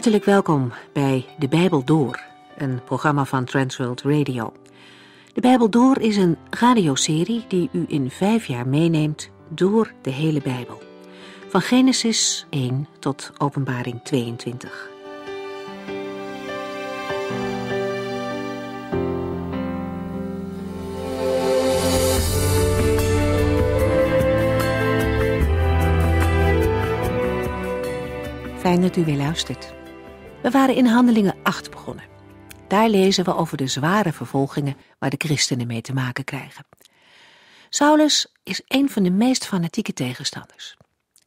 Hartelijk welkom bij De Bijbel Door, een programma van Transworld Radio. De Bijbel Door is een radioserie die u in vijf jaar meeneemt door de hele Bijbel. Van Genesis 1 tot Openbaring 22. Fijn dat u weer luistert. We waren in Handelingen 8 begonnen. Daar lezen we over de zware vervolgingen waar de christenen mee te maken krijgen. Saulus is een van de meest fanatieke tegenstanders.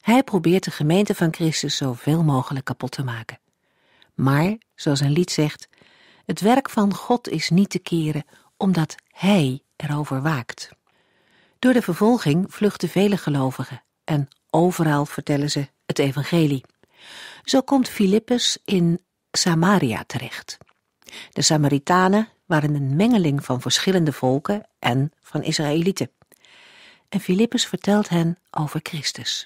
Hij probeert de gemeente van Christus zoveel mogelijk kapot te maken. Maar, zoals een lied zegt, het werk van God is niet te keren omdat Hij erover waakt. Door de vervolging vluchten vele gelovigen en overal vertellen ze het evangelie. Zo komt Filippus in Samaria terecht. De Samaritanen waren een mengeling van verschillende volken en van Israëlieten. En Filippus vertelt hen over Christus.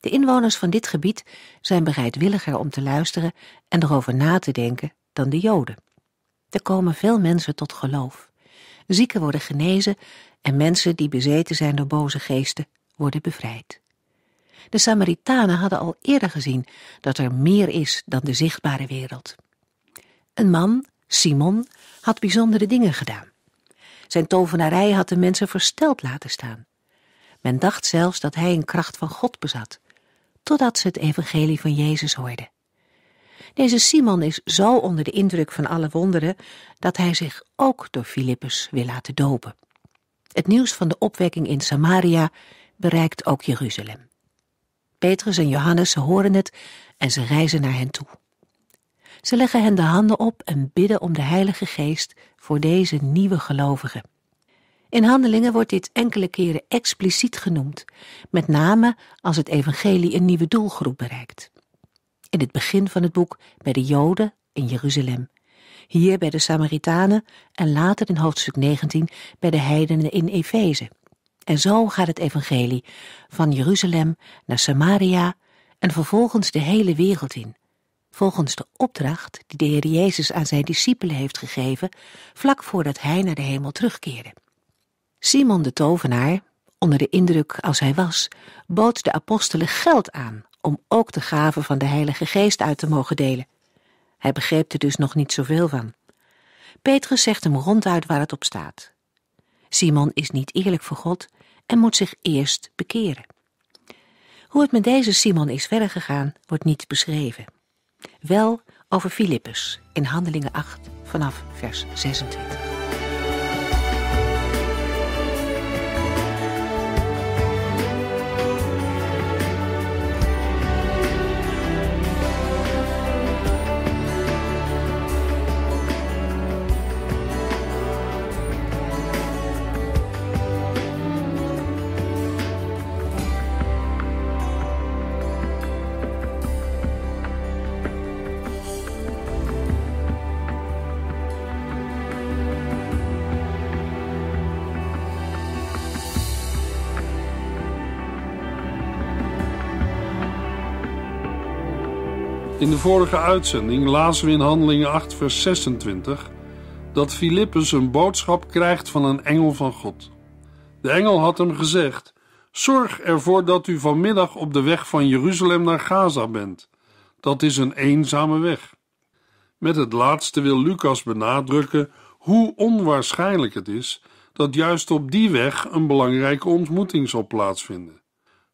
De inwoners van dit gebied zijn bereidwilliger om te luisteren en erover na te denken dan de Joden. Er komen veel mensen tot geloof. Zieken worden genezen en mensen die bezeten zijn door boze geesten worden bevrijd. De Samaritanen hadden al eerder gezien dat er meer is dan de zichtbare wereld. Een man, Simon, had bijzondere dingen gedaan. Zijn tovenarij had de mensen versteld laten staan. Men dacht zelfs dat hij een kracht van God bezat, totdat ze het evangelie van Jezus hoorden. Deze Simon is zo onder de indruk van alle wonderen dat hij zich ook door Filippus wil laten dopen. Het nieuws van de opwekking in Samaria bereikt ook Jeruzalem. Petrus en Johannes, ze horen het en ze reizen naar hen toe. Ze leggen hen de handen op en bidden om de Heilige Geest voor deze nieuwe gelovigen. In handelingen wordt dit enkele keren expliciet genoemd, met name als het evangelie een nieuwe doelgroep bereikt. In het begin van het boek bij de Joden in Jeruzalem, hier bij de Samaritanen en later in hoofdstuk 19 bij de heidenen in Efeze en zo gaat het evangelie van Jeruzalem naar Samaria en vervolgens de hele wereld in, volgens de opdracht die de Heer Jezus aan zijn discipelen heeft gegeven vlak voordat hij naar de hemel terugkeerde. Simon de tovenaar, onder de indruk als hij was, bood de apostelen geld aan om ook de gaven van de Heilige Geest uit te mogen delen. Hij begreep er dus nog niet zoveel van. Petrus zegt hem ronduit waar het op staat. Simon is niet eerlijk voor God en moet zich eerst bekeren. Hoe het met deze Simon is verder gegaan, wordt niet beschreven. Wel over Filippus in Handelingen 8 vanaf vers 26. In de vorige uitzending lazen we in Handelingen 8, vers 26 dat Filippus een boodschap krijgt van een engel van God. De engel had hem gezegd: Zorg ervoor dat u vanmiddag op de weg van Jeruzalem naar Gaza bent. Dat is een eenzame weg. Met het laatste wil Lucas benadrukken hoe onwaarschijnlijk het is dat juist op die weg een belangrijke ontmoeting zal plaatsvinden.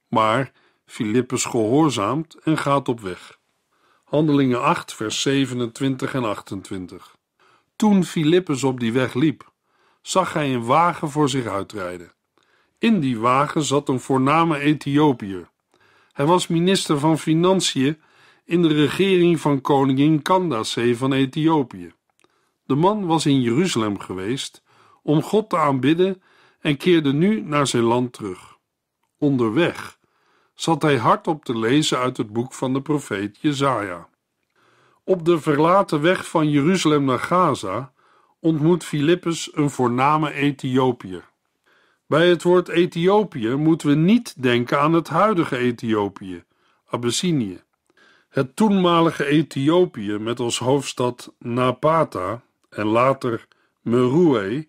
Maar Filippus gehoorzaamt en gaat op weg. Handelingen 8, vers 27 en 28. Toen Filippus op die weg liep, zag hij een wagen voor zich uitrijden. In die wagen zat een voorname Ethiopiër. Hij was minister van Financiën in de regering van koningin Candace van Ethiopië. De man was in Jeruzalem geweest om God te aanbidden en keerde nu naar zijn land terug. Onderweg zat hij hardop te lezen uit het boek van de profeet Jezaja. Op de verlaten weg van Jeruzalem naar Gaza ontmoet Filippus een voorname Ethiopië. Bij het woord Ethiopië moeten we niet denken aan het huidige Ethiopië, Abyssinië. Het toenmalige Ethiopië met als hoofdstad Napata en later Meroe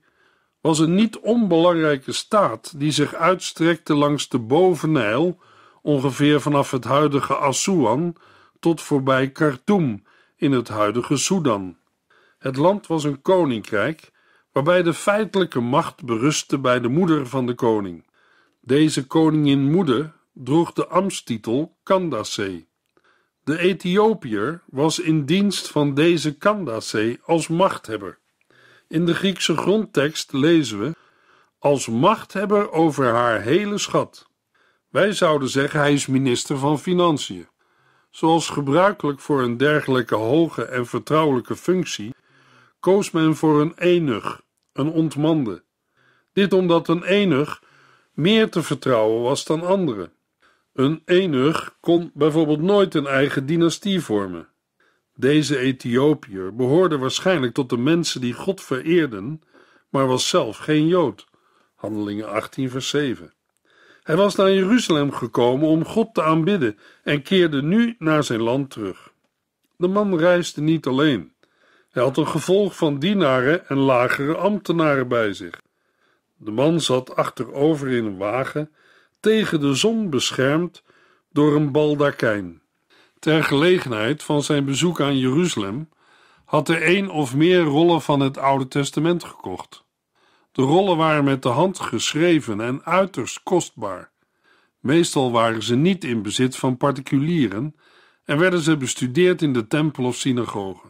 was een niet onbelangrijke staat die zich uitstrekte langs de Bovenijl ongeveer vanaf het huidige Assuan tot voorbij Khartoum in het huidige Soedan. Het land was een koninkrijk waarbij de feitelijke macht berustte bij de moeder van de koning. Deze koningin moeder droeg de amstitel Kandace. De Ethiopiër was in dienst van deze Kandace als machthebber. In de Griekse grondtekst lezen we als machthebber over haar hele schat. Wij zouden zeggen hij is minister van Financiën. Zoals gebruikelijk voor een dergelijke hoge en vertrouwelijke functie, koos men voor een enig, een ontmande. Dit omdat een enig meer te vertrouwen was dan anderen. Een enig kon bijvoorbeeld nooit een eigen dynastie vormen. Deze Ethiopiër behoorde waarschijnlijk tot de mensen die God vereerden, maar was zelf geen Jood. Handelingen 18, vers 7. Hij was naar Jeruzalem gekomen om God te aanbidden en keerde nu naar zijn land terug. De man reisde niet alleen. Hij had een gevolg van dienaren en lagere ambtenaren bij zich. De man zat achterover in een wagen, tegen de zon beschermd door een baldakijn. Ter gelegenheid van zijn bezoek aan Jeruzalem had hij een of meer rollen van het Oude Testament gekocht. De rollen waren met de hand geschreven en uiterst kostbaar. Meestal waren ze niet in bezit van particulieren en werden ze bestudeerd in de tempel of synagoge.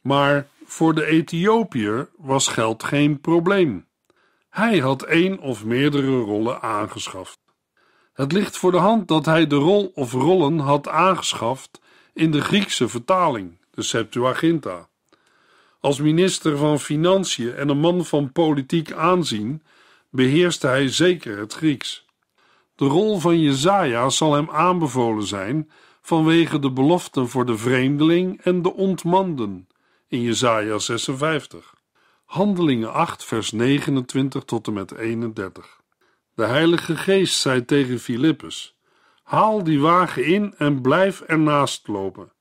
Maar voor de Ethiopiër was geld geen probleem. Hij had één of meerdere rollen aangeschaft. Het ligt voor de hand dat hij de rol of rollen had aangeschaft in de Griekse vertaling, de Septuaginta. Als minister van Financiën en een man van politiek aanzien beheerste hij zeker het Grieks. De rol van Jezaja zal hem aanbevolen zijn vanwege de beloften voor de vreemdeling en de ontmanden in Jezaja 56. Handelingen 8 vers 29 tot en met 31. De Heilige Geest zei tegen Filippus: Haal die wagen in en blijf ernaast lopen.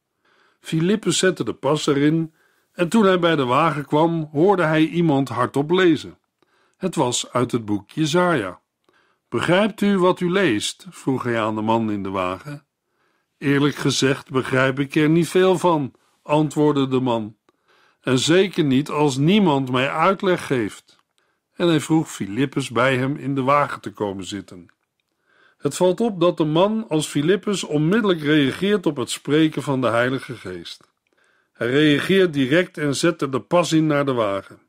Filippus zette de pas erin en toen hij bij de wagen kwam, hoorde hij iemand hardop lezen. Het was uit het boek Jezaja. Begrijpt u wat u leest? vroeg hij aan de man in de wagen. Eerlijk gezegd begrijp ik er niet veel van, antwoordde de man. En zeker niet als niemand mij uitleg geeft. En hij vroeg Filippus bij hem in de wagen te komen zitten. Het valt op dat de man als Filippus onmiddellijk reageert op het spreken van de Heilige Geest. Hij reageert direct en zet er de pas in naar de wagen.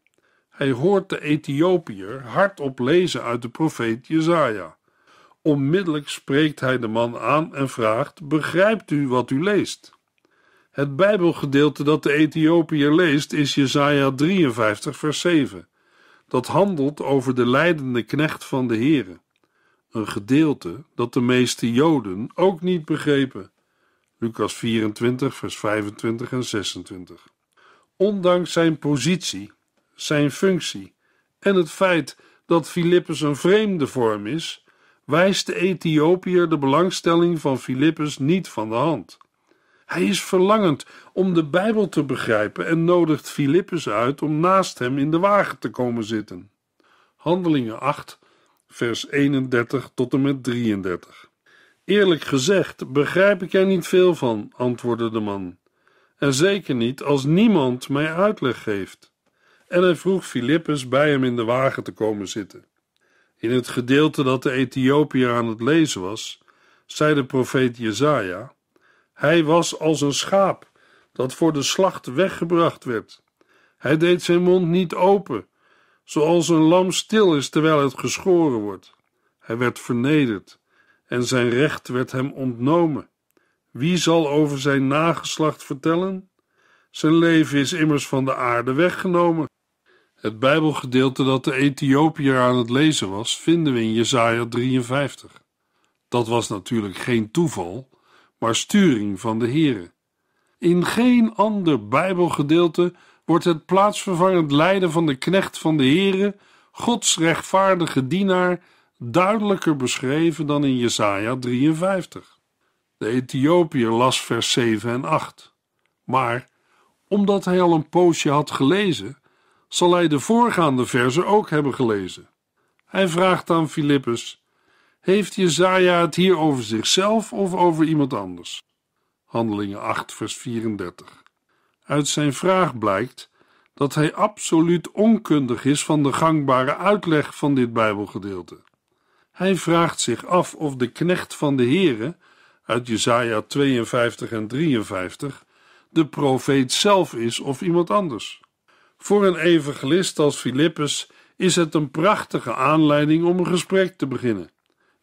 Hij hoort de Ethiopiër hardop lezen uit de profeet Jezaja. Onmiddellijk spreekt hij de man aan en vraagt: Begrijpt u wat u leest? Het Bijbelgedeelte dat de Ethiopiër leest is Jesaja 53, vers 7. Dat handelt over de leidende knecht van de Heere, Een gedeelte dat de meeste Joden ook niet begrepen. Lucas 24, vers 25 en 26. Ondanks zijn positie, zijn functie en het feit dat Filippus een vreemde vorm is, wijst de Ethiopiër de belangstelling van Filippus niet van de hand. Hij is verlangend om de Bijbel te begrijpen en nodigt Filippus uit om naast hem in de wagen te komen zitten. Handelingen 8, vers 31 tot en met 33. Eerlijk gezegd begrijp ik er niet veel van, antwoordde de man. En zeker niet als niemand mij uitleg geeft. En hij vroeg Filippus bij hem in de wagen te komen zitten. In het gedeelte dat de Ethiopiër aan het lezen was, zei de profeet Jezaja: Hij was als een schaap dat voor de slacht weggebracht werd. Hij deed zijn mond niet open, zoals een lam stil is terwijl het geschoren wordt. Hij werd vernederd en zijn recht werd hem ontnomen. Wie zal over zijn nageslacht vertellen? Zijn leven is immers van de aarde weggenomen. Het Bijbelgedeelte dat de Ethiopiër aan het lezen was, vinden we in Jesaja 53. Dat was natuurlijk geen toeval, maar sturing van de Here. In geen ander Bijbelgedeelte wordt het plaatsvervangend lijden van de knecht van de Here, Gods rechtvaardige dienaar, duidelijker beschreven dan in Jesaja 53. De Ethiopiër las vers 7 en 8. Maar omdat hij al een poosje had gelezen, zal hij de voorgaande verzen ook hebben gelezen. Hij vraagt aan Filippus: Heeft Jesaja het hier over zichzelf of over iemand anders? Handelingen 8, vers 34. Uit zijn vraag blijkt dat hij absoluut onkundig is van de gangbare uitleg van dit Bijbelgedeelte. Hij vraagt zich af of de knecht van de Heere, uit Jesaja 52 en 53, de profeet zelf is of iemand anders. Voor een evangelist als Filippus is het een prachtige aanleiding om een gesprek te beginnen.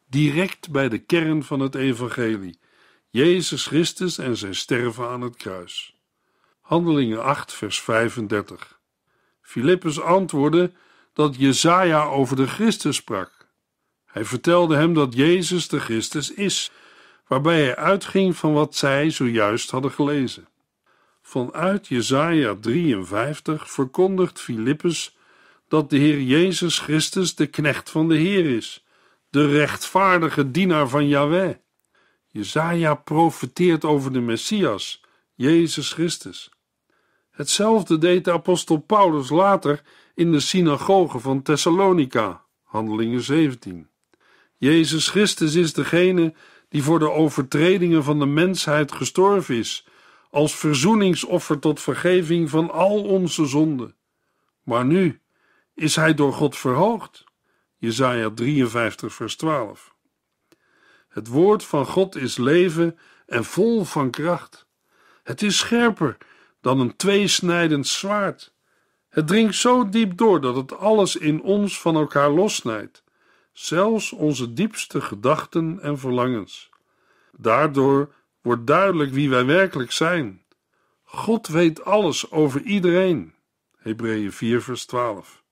Direct bij de kern van het evangelie, Jezus Christus en zijn sterven aan het kruis. Handelingen 8 vers 35 Filippus antwoordde dat Jesaja over de Christus sprak. Hij vertelde hem dat Jezus de Christus is, waarbij hij uitging van wat zij zojuist hadden gelezen. Vanuit Jesaja 53 verkondigt Filippus dat de Heer Jezus Christus de knecht van de Heer is, de rechtvaardige dienaar van Yahweh. Jesaja profeteert over de Messias, Jezus Christus. Hetzelfde deed de apostel Paulus later in de synagoge van Thessalonica, Handelingen 17. Jezus Christus is degene die voor de overtredingen van de mensheid gestorven is, als verzoeningsoffer tot vergeving van al onze zonden. Maar nu is hij door God verhoogd. Jesaja 53, vers 12. Het woord van God is leven en vol van kracht. Het is scherper dan een tweesnijdend zwaard. Het dringt zo diep door dat het alles in ons van elkaar lossnijdt zelfs onze diepste gedachten en verlangens. Daardoor wordt duidelijk wie wij werkelijk zijn. God weet alles over iedereen. Hebreeën 4, vers 12.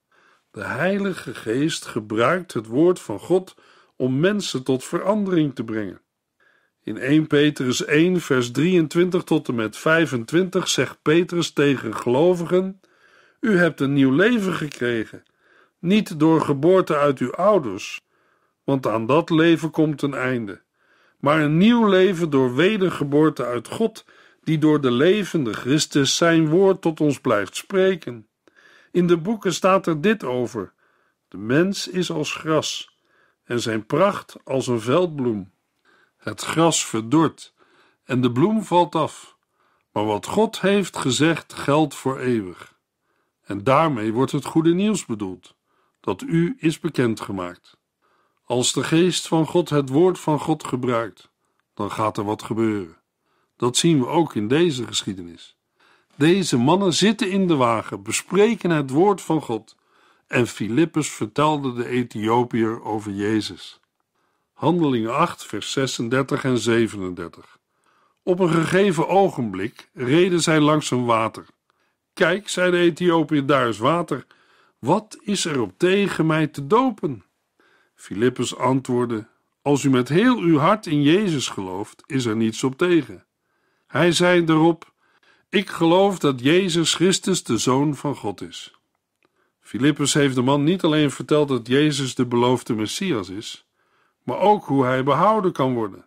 De Heilige Geest gebruikt het woord van God om mensen tot verandering te brengen. In 1 Petrus 1, vers 23 tot en met 25 zegt Petrus tegen gelovigen: U hebt een nieuw leven gekregen niet door geboorte uit uw ouders, want aan dat leven komt een einde, maar een nieuw leven door wedergeboorte uit God, die door de levende Christus zijn woord tot ons blijft spreken. In de boeken staat er dit over: De mens is als gras en zijn pracht als een veldbloem. Het gras verdort en de bloem valt af, maar wat God heeft gezegd geldt voor eeuwig. En daarmee wordt het goede nieuws bedoeld dat u is bekendgemaakt. Als de geest van God het woord van God gebruikt, dan gaat er wat gebeuren. Dat zien we ook in deze geschiedenis. Deze mannen zitten in de wagen, bespreken het woord van God. En Filippus vertelde de Ethiopiër over Jezus. Handelingen 8, vers 36 en 37. Op een gegeven ogenblik reden zij langs een water. Kijk, zei de Ethiopiër, daar is water. Wat is er op tegen mij te dopen? Filippus antwoordde: Als u met heel uw hart in Jezus gelooft, is er niets op tegen. Hij zei erop: Ik geloof dat Jezus Christus de Zoon van God is. Filippus heeft de man niet alleen verteld dat Jezus de beloofde Messias is, maar ook hoe hij behouden kan worden,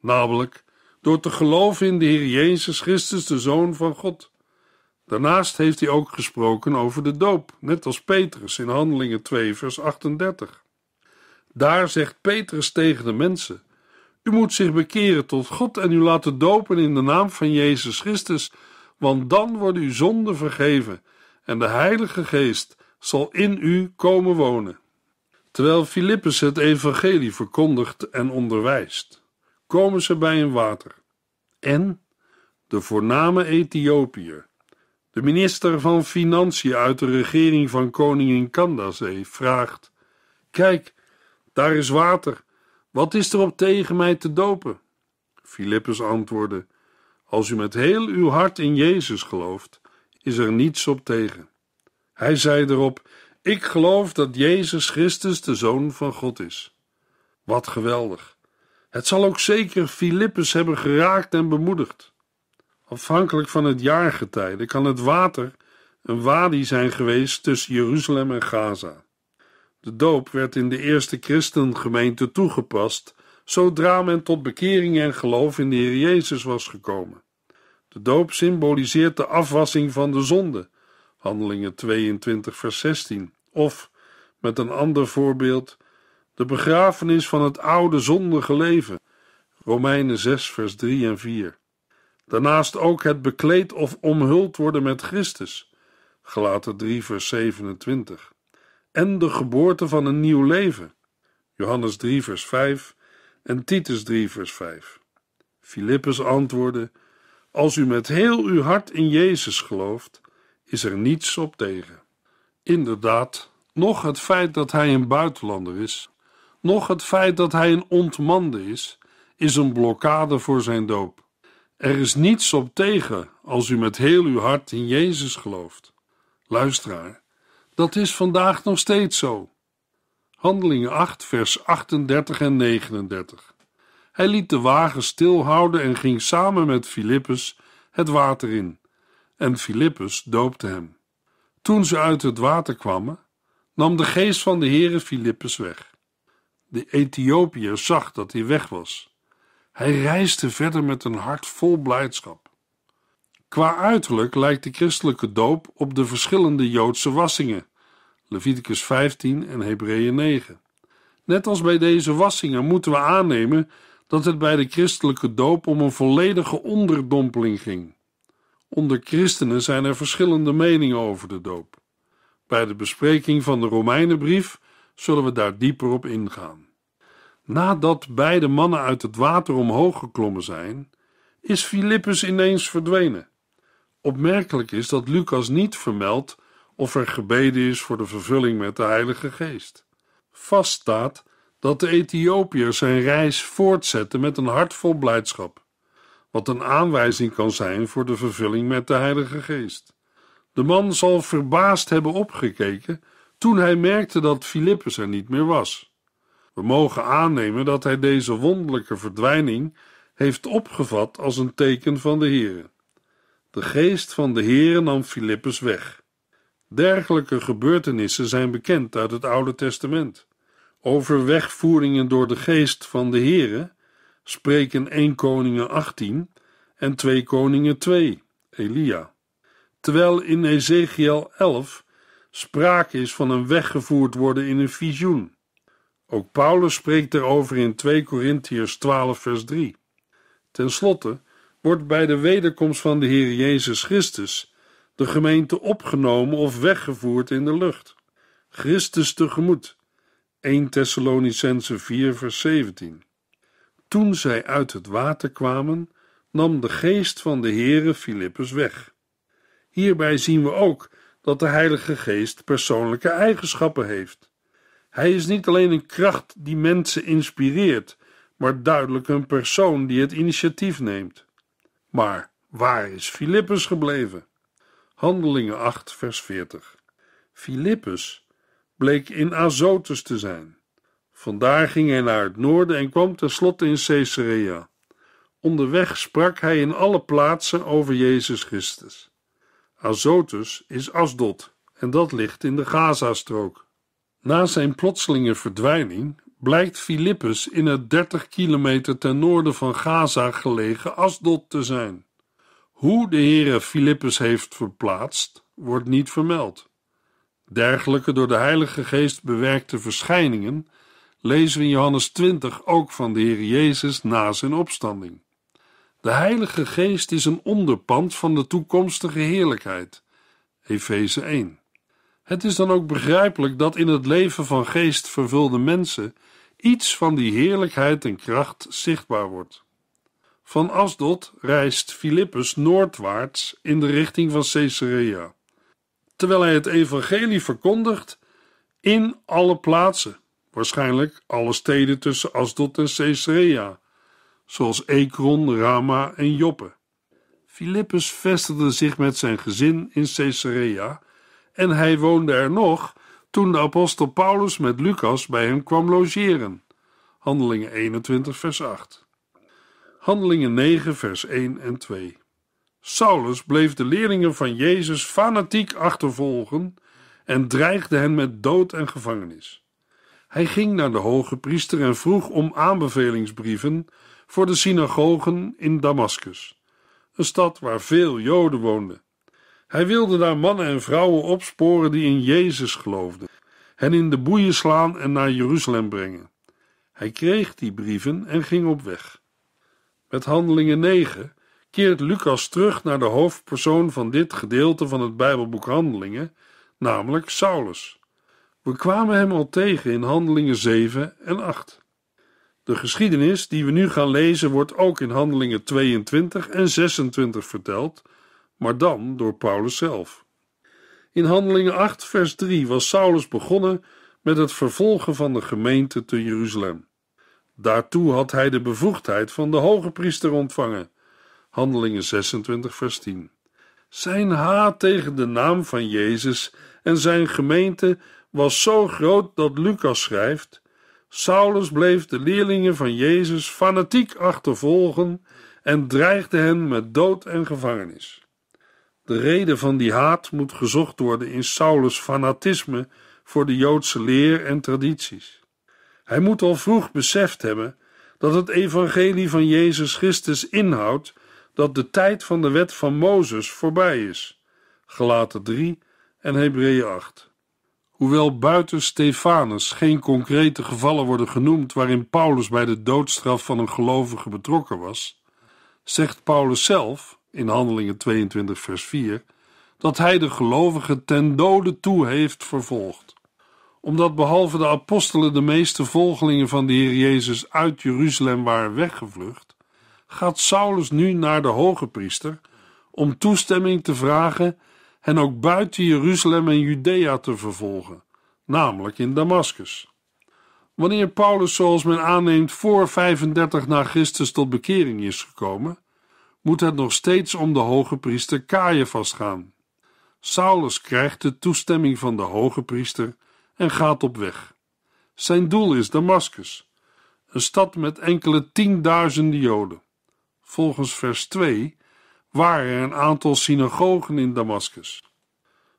namelijk door te geloven in de Heer Jezus Christus, de Zoon van God. Daarnaast heeft hij ook gesproken over de doop, net als Petrus in Handelingen 2, vers 38. Daar zegt Petrus tegen de mensen: U moet zich bekeren tot God en u laten dopen in de naam van Jezus Christus, want dan worden uw zonden vergeven en de Heilige Geest zal in u komen wonen. Terwijl Filippus het evangelie verkondigt en onderwijst, komen ze bij een water. En de voorname Ethiopiër de minister van Financiën uit de regering van koningin Kandasee vraagt: Kijk, daar is water. Wat is er op tegen mij te dopen? Filippus antwoordde: Als u met heel uw hart in Jezus gelooft, is er niets op tegen. Hij zei erop: Ik geloof dat Jezus Christus de Zoon van God is. Wat geweldig! Het zal ook zeker Filippus hebben geraakt en bemoedigd. Afhankelijk van het jaargetijde kan het water een wadi zijn geweest tussen Jeruzalem en Gaza. De doop werd in de eerste christengemeente toegepast zodra men tot bekering en geloof in de Heer Jezus was gekomen. De doop symboliseert de afwassing van de zonde, Handelingen 22, vers 16, of, met een ander voorbeeld, de begrafenis van het oude zondige leven, Romeinen 6, vers 3 en 4. Daarnaast ook het bekleed of omhuld worden met Christus. Gelaten 3 vers 27. En de geboorte van een nieuw leven. Johannes 3 vers 5 en Titus 3 vers 5. Filippus antwoordde: Als u met heel uw hart in Jezus gelooft, is er niets op tegen. Inderdaad, nog het feit dat hij een buitenlander is, nog het feit dat hij een ontmande is, is een blokkade voor zijn doop. Er is niets op tegen als u met heel uw hart in Jezus gelooft. Luisteraar, dat is vandaag nog steeds zo. Handelingen 8, vers 38 en 39. Hij liet de wagen stilhouden en ging samen met Filippus het water in. En Filippus doopte hem. Toen ze uit het water kwamen, nam de geest van de Heere Filippus weg. De Ethiopiër zag dat hij weg was. Hij reisde verder met een hart vol blijdschap. Qua uiterlijk lijkt de christelijke doop op de verschillende Joodse wassingen, Leviticus 15 en Hebreeën 9. Net als bij deze wassingen moeten we aannemen dat het bij de christelijke doop om een volledige onderdompeling ging. Onder christenen zijn er verschillende meningen over de doop. Bij de bespreking van de Romeinenbrief zullen we daar dieper op ingaan. Nadat beide mannen uit het water omhoog geklommen zijn, is Filippus ineens verdwenen. Opmerkelijk is dat Lucas niet vermeldt of er gebeden is voor de vervulling met de Heilige Geest. Vast staat dat de Ethiopiër zijn reis voortzette met een hart vol blijdschap, wat een aanwijzing kan zijn voor de vervulling met de Heilige Geest. De man zal verbaasd hebben opgekeken toen hij merkte dat Filippus er niet meer was. We mogen aannemen dat hij deze wonderlijke verdwijning heeft opgevat als een teken van de Heere. De geest van de Heere nam Filippus weg. Dergelijke gebeurtenissen zijn bekend uit het Oude Testament. Over wegvoeringen door de geest van de Heere spreken 1 Koningen 18 en 2 Koningen 2, Elia. Terwijl in Ezekiel 11 sprake is van een weggevoerd worden in een visioen. Ook Paulus spreekt erover in 2 Korintiërs 12, vers 3. Ten slotte wordt bij de wederkomst van de Heer Jezus Christus de gemeente opgenomen of weggevoerd in de lucht. Christus tegemoet. 1 Thessalonicense 4, vers 17. Toen zij uit het water kwamen, nam de geest van de Heere Filippus weg. Hierbij zien we ook dat de Heilige Geest persoonlijke eigenschappen heeft. Hij is niet alleen een kracht die mensen inspireert, maar duidelijk een persoon die het initiatief neemt. Maar waar is Filippus gebleven? Handelingen 8, vers 40. Filippus bleek in Azotus te zijn. Vandaar ging hij naar het noorden en kwam tenslotte in Caesarea. Onderweg sprak hij in alle plaatsen over Jezus Christus. Azotus is Asdot, en dat ligt in de Gazastrook. Na zijn plotselinge verdwijning blijkt Filippus in het 30 kilometer ten noorden van Gaza gelegen Asdod te zijn. Hoe de Heere Filippus heeft verplaatst, wordt niet vermeld. Dergelijke door de Heilige Geest bewerkte verschijningen lezen we in Johannes 20 ook van de Heer Jezus na zijn opstanding. De Heilige Geest is een onderpand van de toekomstige heerlijkheid. Efeze 1. Het is dan ook begrijpelijk dat in het leven van geest vervulde mensen iets van die heerlijkheid en kracht zichtbaar wordt. Van Asdod reist Filippus noordwaarts in de richting van Caesarea, terwijl hij het evangelie verkondigt in alle plaatsen, waarschijnlijk alle steden tussen Asdod en Caesarea, zoals Ekron, Rama en Joppe. Filippus vestigde zich met zijn gezin in Caesarea en hij woonde er nog toen de apostel Paulus met Lucas bij hem kwam logeren. Handelingen 21, vers 8. Handelingen 9, vers 1 en 2. Saulus bleef de leerlingen van Jezus fanatiek achtervolgen en dreigde hen met dood en gevangenis. Hij ging naar de hoge priester en vroeg om aanbevelingsbrieven voor de synagogen in Damaskus, een stad waar veel Joden woonden. Hij wilde daar mannen en vrouwen opsporen die in Jezus geloofden, hen in de boeien slaan en naar Jeruzalem brengen. Hij kreeg die brieven en ging op weg. Met handelingen 9 keert Lucas terug naar de hoofdpersoon van dit gedeelte van het Bijbelboek Handelingen, namelijk Saulus. We kwamen hem al tegen in Handelingen 7 en 8. De geschiedenis die we nu gaan lezen wordt ook in Handelingen 22 en 26 verteld maar dan door Paulus zelf. In Handelingen 8, vers 3 was Saulus begonnen met het vervolgen van de gemeente te Jeruzalem. Daartoe had hij de bevoegdheid van de hoge priester ontvangen. Handelingen 26, vers 10. Zijn haat tegen de naam van Jezus en zijn gemeente was zo groot dat Lucas schrijft: Saulus bleef de leerlingen van Jezus fanatiek achtervolgen en dreigde hen met dood en gevangenis. De reden van die haat moet gezocht worden in Saulus' fanatisme voor de Joodse leer en tradities. Hij moet al vroeg beseft hebben dat het evangelie van Jezus Christus inhoudt dat de tijd van de wet van Mozes voorbij is. Gelaten 3 en Hebreeën 8. Hoewel buiten Stefanus geen concrete gevallen worden genoemd waarin Paulus bij de doodstraf van een gelovige betrokken was, zegt Paulus zelf in Handelingen 22, vers 4, dat hij de gelovigen ten dode toe heeft vervolgd. Omdat behalve de apostelen de meeste volgelingen van de Heer Jezus uit Jeruzalem waren weggevlucht, gaat Saulus nu naar de hoge priester om toestemming te vragen hen ook buiten Jeruzalem en Judea te vervolgen, namelijk in Damaskus. Wanneer Paulus, zoals men aanneemt, voor 35 na Christus tot bekering is gekomen, moet het nog steeds om de hoge priester Caiaphas vastgaan? Saulus krijgt de toestemming van de hoge priester en gaat op weg. Zijn doel is Damascus, een stad met enkele tienduizenden Joden. Volgens vers 2 waren er een aantal synagogen in Damascus.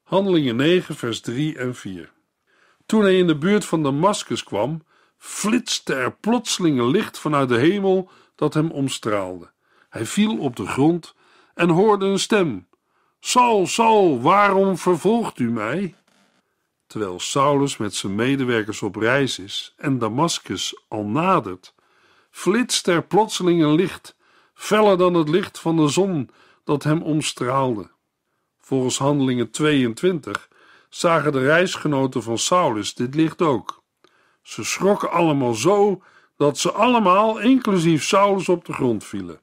Handelingen 9, vers 3 en 4. Toen hij in de buurt van Damascus kwam, flitste er plotseling licht vanuit de hemel dat hem omstraalde. Hij viel op de grond en hoorde een stem: Saul, Saul, waarom vervolgt u mij? Terwijl Saulus met zijn medewerkers op reis is en Damascus al nadert, flitst er plotseling een licht, feller dan het licht van de zon dat hem omstraalde. Volgens Handelingen 22 zagen de reisgenoten van Saulus dit licht ook. Ze schrokken allemaal zo dat ze allemaal, inclusief Saulus, op de grond vielen.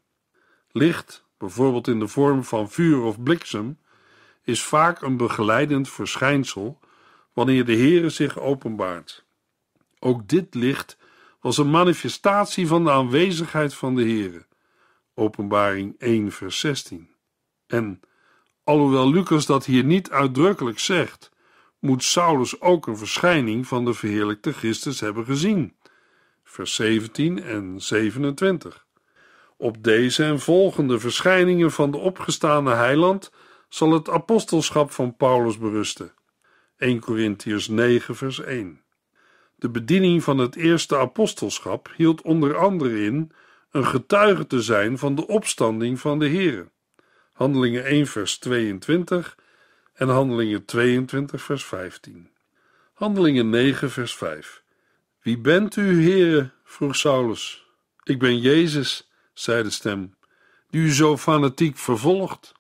Licht, bijvoorbeeld in de vorm van vuur of bliksem, is vaak een begeleidend verschijnsel wanneer de Heere zich openbaart. Ook dit licht was een manifestatie van de aanwezigheid van de Heere. Openbaring 1 vers 16. En alhoewel Lucas dat hier niet uitdrukkelijk zegt, moet Saulus ook een verschijning van de verheerlijkte Christus hebben gezien. Vers 17 en 27. Op deze en volgende verschijningen van de opgestane heiland zal het apostelschap van Paulus berusten. 1 Corinthians 9 vers 1 De bediening van het eerste apostelschap hield onder andere in een getuige te zijn van de opstanding van de Here. Handelingen 1 vers 22 en Handelingen 22 vers 15. Handelingen 9 vers 5 Wie bent u, Heeren? vroeg Saulus. Ik ben Jezus zei de stem, die u zo fanatiek vervolgt.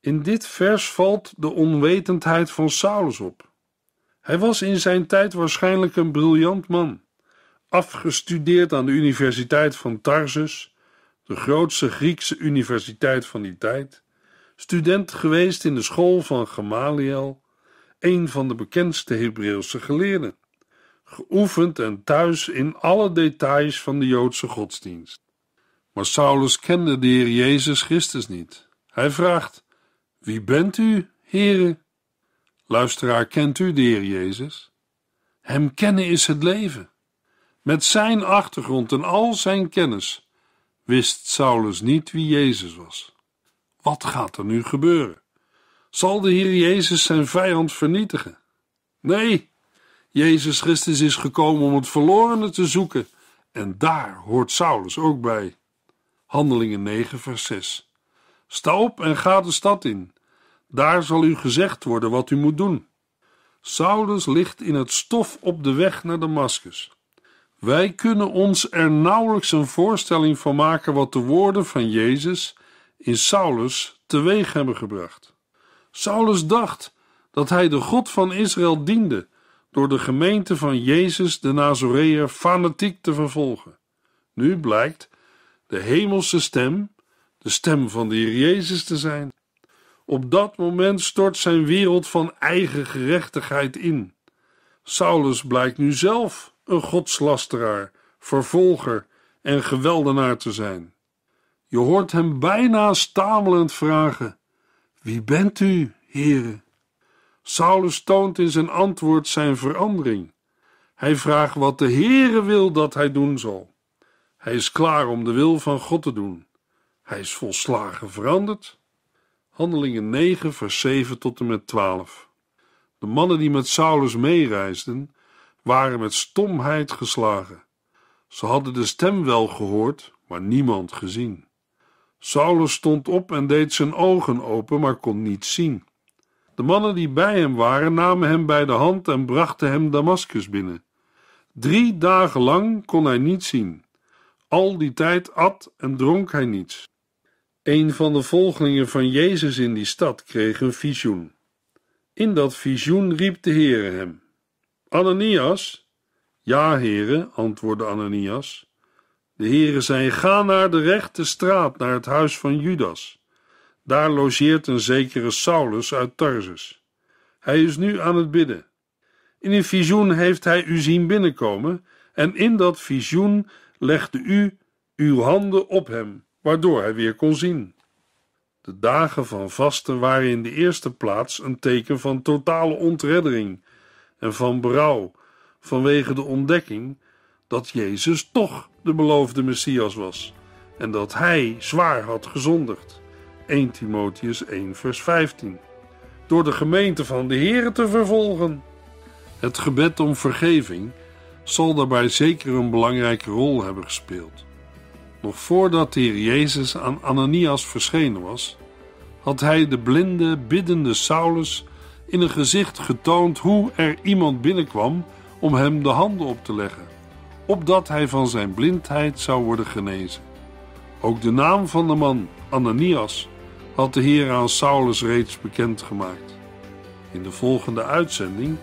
In dit vers valt de onwetendheid van Saulus op. Hij was in zijn tijd waarschijnlijk een briljant man, afgestudeerd aan de Universiteit van Tarsus, de grootste Griekse universiteit van die tijd, student geweest in de school van Gamaliel, een van de bekendste Hebreeuwse geleerden, geoefend en thuis in alle details van de Joodse godsdienst. Maar Saulus kende de Heer Jezus Christus niet. Hij vraagt: Wie bent u, Heere? Luisteraar, kent u de Heer Jezus? Hem kennen is het leven. Met zijn achtergrond en al zijn kennis wist Saulus niet wie Jezus was. Wat gaat er nu gebeuren? Zal de Heer Jezus zijn vijand vernietigen? Nee, Jezus Christus is gekomen om het verlorene te zoeken, en daar hoort Saulus ook bij. Handelingen 9, vers 6. Sta op en ga de stad in. Daar zal u gezegd worden wat u moet doen. Saulus ligt in het stof op de weg naar Damascus. Wij kunnen ons er nauwelijks een voorstelling van maken wat de woorden van Jezus in Saulus teweeg hebben gebracht. Saulus dacht dat hij de God van Israël diende door de gemeente van Jezus de Nazoreër fanatiek te vervolgen. Nu blijkt de hemelse stem, de stem van de Heer Jezus te zijn. Op dat moment stort zijn wereld van eigen gerechtigheid in. Saulus blijkt nu zelf een godslasteraar, vervolger en geweldenaar te zijn. Je hoort hem bijna stamelend vragen: Wie bent u, Heere? Saulus toont in zijn antwoord zijn verandering. Hij vraagt wat de Heere wil dat hij doen zal. Hij is klaar om de wil van God te doen. Hij is volslagen veranderd. Handelingen 9, vers 7 tot en met 12. De mannen die met Saulus meereisden, waren met stomheid geslagen. Ze hadden de stem wel gehoord, maar niemand gezien. Saulus stond op en deed zijn ogen open, maar kon niets zien. De mannen die bij hem waren, namen hem bij de hand en brachten hem Damaskus binnen. Drie dagen lang kon hij niet zien. Al die tijd at en dronk hij niets. Een van de volgelingen van Jezus in die stad kreeg een visioen. In dat visioen riep de Heere hem: Ananias? Ja, Heere, antwoordde Ananias. De Heere zei: Ga naar de rechte straat, naar het huis van Judas. Daar logeert een zekere Saulus uit Tarsus. Hij is nu aan het bidden. In een visioen heeft hij u zien binnenkomen, en in dat visioen legde u uw handen op hem, waardoor hij weer kon zien. De dagen van vasten waren in de eerste plaats een teken van totale ontreddering en van berouw vanwege de ontdekking dat Jezus toch de beloofde Messias was en dat hij zwaar had gezondigd. 1 Timotheus 1 vers 15 Door de gemeente van de Here te vervolgen. Het gebed om vergeving zal daarbij zeker een belangrijke rol hebben gespeeld. Nog voordat de Heer Jezus aan Ananias verschenen was, had hij de blinde, biddende Saulus in een gezicht getoond hoe er iemand binnenkwam om hem de handen op te leggen, opdat hij van zijn blindheid zou worden genezen. Ook de naam van de man, Ananias, had de Heer aan Saulus reeds bekendgemaakt. In de volgende uitzending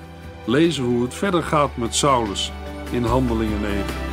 lezen we hoe het verder gaat met Saulus in Handelingen 9.